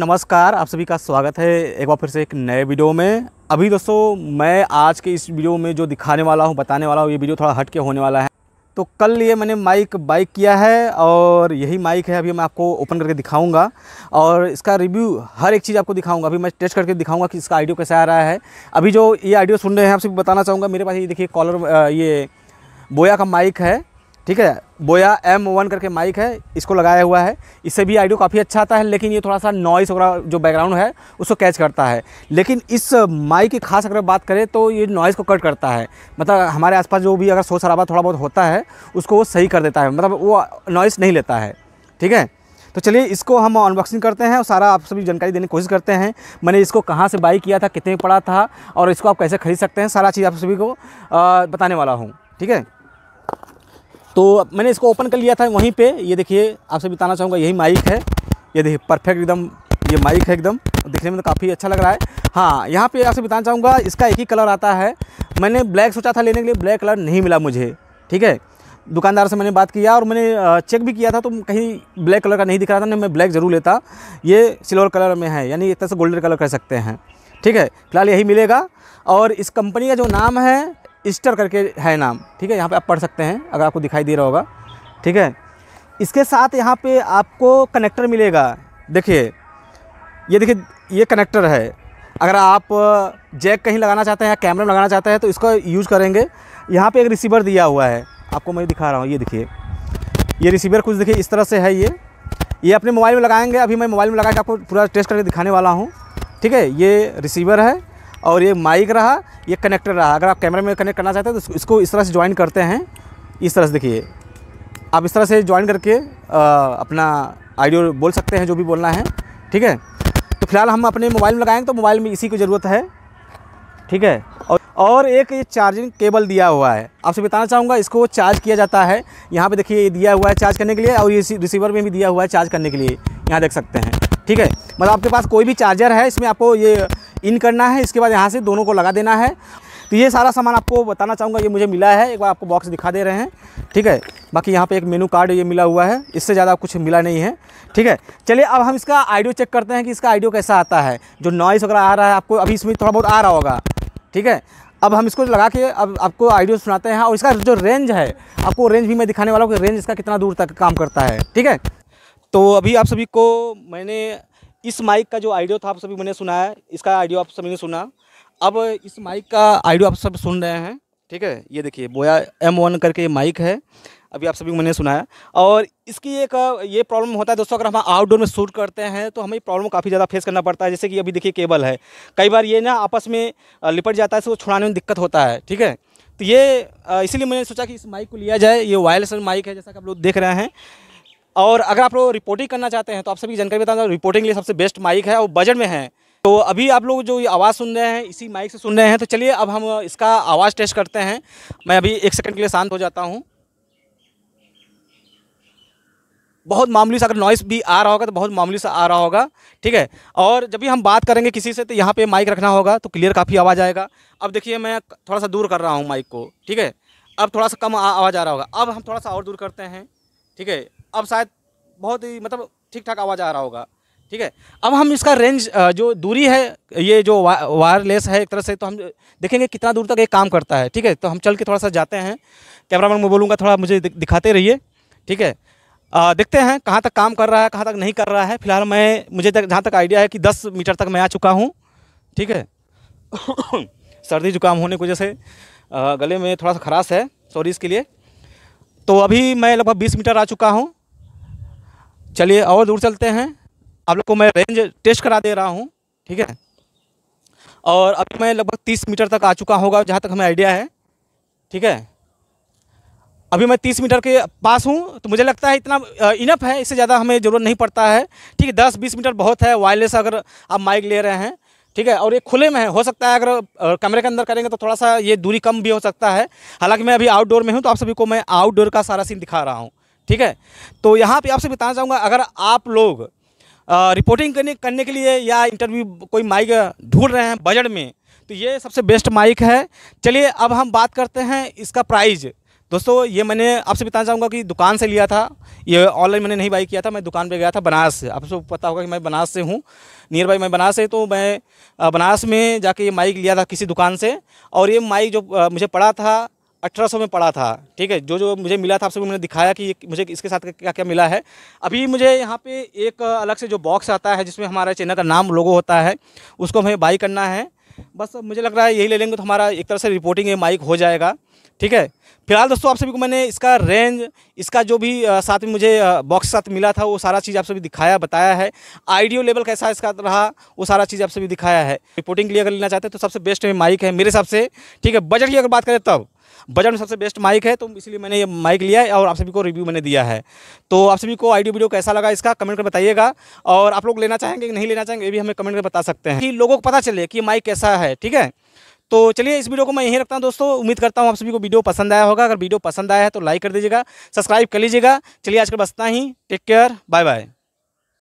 नमस्कार आप सभी का स्वागत है एक बार फिर से एक नए वीडियो में अभी दोस्तों मैं आज के इस वीडियो में जो दिखाने वाला हूँ बताने वाला हूँ ये वीडियो थोड़ा हट के होने वाला है तो कल ये मैंने माइक बाइक किया है और यही माइक है अभी मैं आपको ओपन करके दिखाऊंगा और इसका रिव्यू हर एक चीज़ आपको दिखाऊंगा अभी मैं टेस्ट करके दिखाऊंगा कि इसका आइडियो कैसा आ रहा है अभी जो ये आइडियो सुन रहे हैं आपसे बताना चाहूँगा मेरे पास ये देखिए कॉलर ये बोया का माइक है ठीक है बोया एम वन करके माइक है इसको लगाया हुआ है इससे भी आइडियो काफ़ी अच्छा आता है लेकिन ये थोड़ा सा नॉइस वगैरह जो बैकग्राउंड है उसको कैच करता है लेकिन इस माइक की खास अगर बात करें तो ये नॉइज़ को कट करता है मतलब हमारे आसपास जो भी अगर शोर शराबा थोड़ा बहुत होता है उसको वो सही कर देता है मतलब वो नॉइस नहीं लेता है ठीक है तो चलिए इसको हम अनबॉक्सिंग करते हैं और सारा आप सभी जानकारी देने की कोशिश करते हैं मैंने इसको कहाँ से बाई किया था कितने पड़ा था और इसको आप कैसे खरीद सकते हैं सारा चीज़ आप सभी को बताने वाला हूँ ठीक है तो मैंने इसको ओपन कर लिया था वहीं पे ये देखिए आपसे बताना चाहूँगा यही माइक है ये देखिए परफेक्ट एकदम ये माइक है एकदम दिखने में तो काफ़ी अच्छा लग रहा है हाँ यहाँ पे आपसे बताना चाहूँगा इसका एक ही कलर आता है मैंने ब्लैक सोचा था लेने के लिए ब्लैक कलर नहीं मिला मुझे ठीक है दुकानदार से मैंने बात किया और मैंने चेक भी किया था तो कहीं ब्लैक कलर का नहीं दिख रहा था नहीं मैं ब्लैक ज़रूर लेता ये सिल्वर कलर में है यानी एक तरह से गोल्डन कलर कर सकते हैं ठीक है फिलहाल यही मिलेगा और इस कंपनी का जो नाम है ईस्टर करके है नाम ठीक है यहाँ पे आप पढ़ सकते हैं अगर आपको दिखाई दे रहा होगा ठीक है इसके साथ यहाँ पे आपको कनेक्टर मिलेगा देखिए ये देखिए ये कनेक्टर है अगर आप जैक कहीं लगाना चाहते हैं या कैमरा में लगाना चाहते हैं तो इसका यूज़ करेंगे यहाँ पे एक रिसीवर दिया हुआ है आपको मैं दिखा रहा हूँ ये देखिए ये रिसीवर कुछ देखिए इस तरह से है ये ये अपने मोबाइल में लगाएंगे अभी मैं मोबाइल में लगा के आपको पूरा टेस्ट करके दिखाने वाला हूँ ठीक है ये रिसीवर है और ये माइक रहा ये कनेक्टर रहा अगर आप कैमरे में कनेक्ट करना चाहते हैं तो इसको इस तरह से ज्वाइन करते हैं इस तरह से देखिए आप इस तरह से ज्वाइन करके आ, अपना आइडियो बोल सकते हैं जो भी बोलना है ठीक है तो फिलहाल हम अपने मोबाइल में लगाएंगे तो मोबाइल में इसी की ज़रूरत है ठीक है और और एक ये चार्जिंग केबल दिया हुआ है आपसे बताना चाहूँगा इसको चार्ज किया जाता है यहाँ पे देखिए ये दिया हुआ है चार्ज करने के लिए और ये रिसीवर में भी दिया हुआ है चार्ज करने के लिए यहाँ देख सकते हैं ठीक है मतलब आपके पास कोई भी चार्जर है इसमें आपको ये इन करना है इसके बाद यहाँ से दोनों को लगा देना है तो ये सारा सामान आपको बताना चाहूँगा ये मुझे मिला है एक बार आपको बॉक्स दिखा दे रहे हैं ठीक है बाकी यहाँ पे एक मेनू कार्ड ये मिला हुआ है इससे ज़्यादा कुछ मिला नहीं है ठीक है चलिए अब हम इसका आइडियो चेक करते हैं कि इसका आइडियो कैसा आता है जो नॉइस वगैरह आ रहा है आपको अभी इसमें थोड़ा बहुत आ रहा होगा ठीक है अब हम इसको लगा के अब आपको आइडियो सुनाते हैं हाँ, और इसका जो रेंज है आपको रेंज भी मैं दिखाने वाला हूँ कि रेंज इसका कितना दूर तक काम करता है ठीक है तो अभी आप सभी को मैंने इस माइक का जो आइडियो था आप सभी मैंने सुना है इसका आइडियो आप सभी ने सुना अब इस माइक का आइडियो आप सब सुन रहे हैं ठीक है ये देखिए बोया एम वन करके ये माइक है अभी आप सभी मैंने सुनाया और इसकी एक ये प्रॉब्लम होता है दोस्तों अगर हम आउटडोर में शूट करते हैं तो हमें प्रॉब्लम काफ़ी ज़्यादा फेस करना पड़ता है जैसे कि अभी देखिए केबल है कई बार ये ना आपस में लिपट जाता है तो छुड़ाने में दिक्कत होता है ठीक है तो ये इसलिए मैंने सोचा कि इस माइक को लिया जाए ये वायरलेस माइक है जैसा कि आप लोग देख रहे हैं और अगर आप लोग रिपोर्टिंग करना चाहते हैं तो आप सभी जानकारी दें रिपोर्टिंग के लिए सबसे बेस्ट माइक है वो बजट में है तो अभी आप लोग जो ये आवाज़ सुन रहे हैं इसी माइक से सुन रहे हैं तो चलिए अब हम इसका आवाज़ टेस्ट करते हैं मैं अभी एक सेकंड के लिए शांत हो जाता हूँ बहुत मामूली सा अगर नॉइस भी आ रहा होगा तो बहुत मामूली सा आ रहा होगा ठीक है और जब भी हम बात करेंगे किसी से तो यहाँ पर माइक रखना होगा तो क्लियर काफ़ी आवाज़ आएगा अब देखिए मैं थोड़ा सा दूर कर रहा हूँ माइक को ठीक है अब थोड़ा सा कम आवाज़ आ रहा होगा अब हम थोड़ा सा और दूर करते हैं ठीक है अब शायद बहुत ही मतलब ठीक ठाक आवाज़ आ रहा होगा ठीक है अब हम इसका रेंज जो दूरी है ये जो वा, वायरलेस है एक तरह से तो हम देखेंगे कितना दूर तक ये काम करता है ठीक है तो हम चल के थोड़ा सा जाते हैं कैमरामैन मैं बोलूँगा थोड़ा मुझे दिखाते रहिए ठीक है आ, देखते हैं कहाँ तक काम कर रहा है कहाँ तक नहीं कर रहा है फिलहाल मैं मुझे तक जहाँ तक आइडिया है कि दस मीटर तक मैं आ चुका हूँ ठीक है सर्दी जुकाम होने की वजह से गले में थोड़ा सा खराश है सॉरी इसके लिए तो अभी मैं लगभग बीस मीटर आ चुका हूँ चलिए और दूर चलते हैं आप लोग को मैं रेंज टेस्ट करा दे रहा हूँ ठीक है और अभी मैं लगभग तीस मीटर तक आ चुका होगा जहाँ तक हमें आइडिया है ठीक है अभी मैं तीस मीटर के पास हूँ तो मुझे लगता है इतना इनफ है इससे ज़्यादा हमें ज़रूरत नहीं पड़ता है ठीक है दस बीस मीटर बहुत है वायरलेस अगर आप माइक ले रहे हैं ठीक है और ये खुले में है हो सकता है अगर कमरे के अंदर करेंगे तो थोड़ा सा ये दूरी कम भी हो सकता है हालांकि मैं अभी आउटडोर में हूँ तो आप सभी को मैं आउटडोर का सारा सीन दिखा रहा हूँ ठीक है तो यहाँ पे आपसे बताना चाहूँगा अगर आप लोग आ, रिपोर्टिंग करने करने के लिए या इंटरव्यू कोई माइक ढूंढ रहे हैं बजट में तो ये सबसे बेस्ट माइक है चलिए अब हम बात करते हैं इसका प्राइज़ दोस्तों ये मैंने आपसे बताना चाहूँगा कि दुकान से लिया था ये ऑनलाइन मैंने नहीं बाई किया था मैं दुकान पे गया था बनारस से आपको पता होगा कि मैं बनारस से हूँ नियर बाई मैं बनारस से तो मैं बनारस में जाके ये माइक लिया था किसी दुकान से और ये माइक जो मुझे पड़ा था अठारह में पड़ा था ठीक है जो जो मुझे मिला था आप मैंने दिखाया कि मुझे इसके साथ क्या क्या मिला है अभी मुझे यहाँ पे एक अलग से जो बॉक्स आता है जिसमें हमारा चैनल का नाम लोगो होता है उसको हमें बाई करना है बस मुझे लग रहा है यही ले लेंगे तो हमारा एक तरह से रिपोर्टिंग ये माइक हो जाएगा ठीक है फिलहाल दोस्तों आप सभी को मैंने इसका रेंज इसका जो भी साथ में मुझे बॉक्स साथ मिला था वो सारा चीज़ आप सभी दिखाया बताया है आइडियो लेवल कैसा इसका रहा वो सारा चीज़ आप सभी दिखाया है रिपोर्टिंग के लिए अगर लेना चाहते हैं तो सबसे बेस्ट माइक है मेरे हिसाब से ठीक है बजट की अगर बात करें तब बजट में सबसे बेस्ट माइक है तो इसलिए मैंने ये माइक लिया है और आप सभी को रिव्यू मैंने दिया है तो आप सभी को आइडियो वीडियो कैसा लगा इसका कमेंट कर बताइएगा और आप लोग लेना चाहेंगे कि नहीं लेना चाहेंगे ये भी हमें कमेंट कर बता सकते हैं कि लोगों को पता चले कि माइक कैसा है ठीक है तो चलिए इस वीडियो को मैं यहीं रखता हूँ दोस्तों उम्मीद करता हूँ आप सभी को वीडियो पसंद आया होगा अगर वीडियो पसंद आया है तो लाइक कर दीजिएगा सब्सक्राइब कर लीजिएगा चलिए आज कल बसता ही टेक केयर बाय बाय